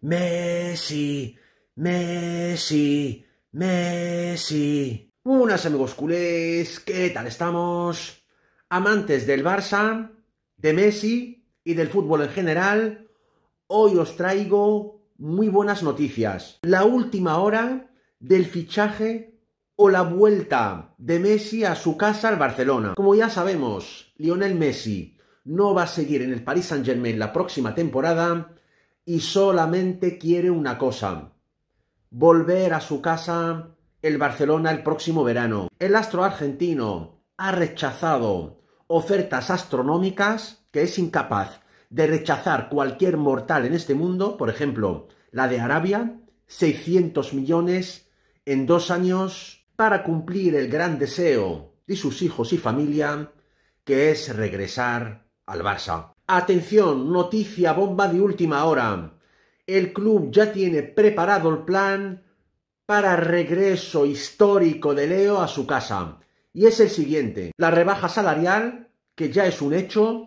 Messi, Messi, Messi. Unas amigos culés, ¿qué tal estamos? Amantes del Barça, de Messi y del fútbol en general, hoy os traigo muy buenas noticias. La última hora del fichaje o la vuelta de Messi a su casa al Barcelona. Como ya sabemos, Lionel Messi no va a seguir en el Paris Saint-Germain la próxima temporada y solamente quiere una cosa, volver a su casa el Barcelona el próximo verano. El astro argentino ha rechazado ofertas astronómicas que es incapaz de rechazar cualquier mortal en este mundo, por ejemplo, la de Arabia, 600 millones en dos años para cumplir el gran deseo de sus hijos y familia, que es regresar al Barça. Atención, noticia bomba de última hora. El club ya tiene preparado el plan para regreso histórico de Leo a su casa. Y es el siguiente. La rebaja salarial, que ya es un hecho,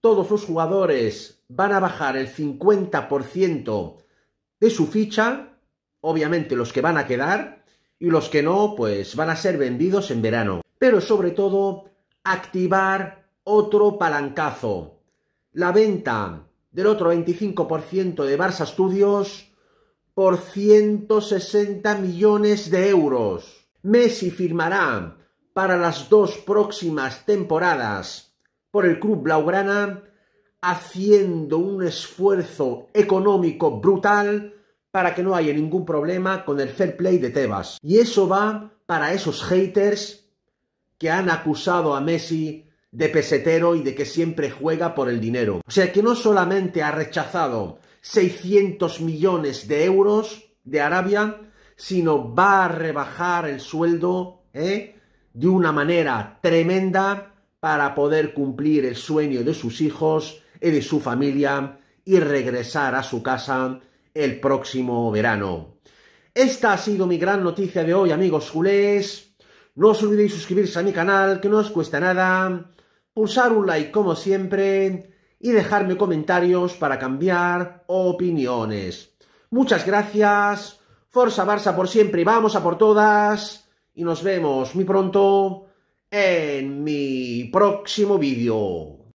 todos los jugadores van a bajar el 50% de su ficha, obviamente los que van a quedar, y los que no, pues van a ser vendidos en verano. Pero sobre todo, activar otro palancazo la venta del otro 25% de Barça Studios por 160 millones de euros. Messi firmará para las dos próximas temporadas por el club blaugrana haciendo un esfuerzo económico brutal para que no haya ningún problema con el fair play de Tebas. Y eso va para esos haters que han acusado a Messi de pesetero y de que siempre juega por el dinero. O sea que no solamente ha rechazado 600 millones de euros de Arabia, sino va a rebajar el sueldo ¿eh? de una manera tremenda para poder cumplir el sueño de sus hijos y de su familia y regresar a su casa el próximo verano. Esta ha sido mi gran noticia de hoy, amigos culés. No os olvidéis suscribirse a mi canal, que no os cuesta nada pulsar un like como siempre y dejarme comentarios para cambiar opiniones. Muchas gracias, Forza Barça por siempre, y vamos a por todas y nos vemos muy pronto en mi próximo vídeo.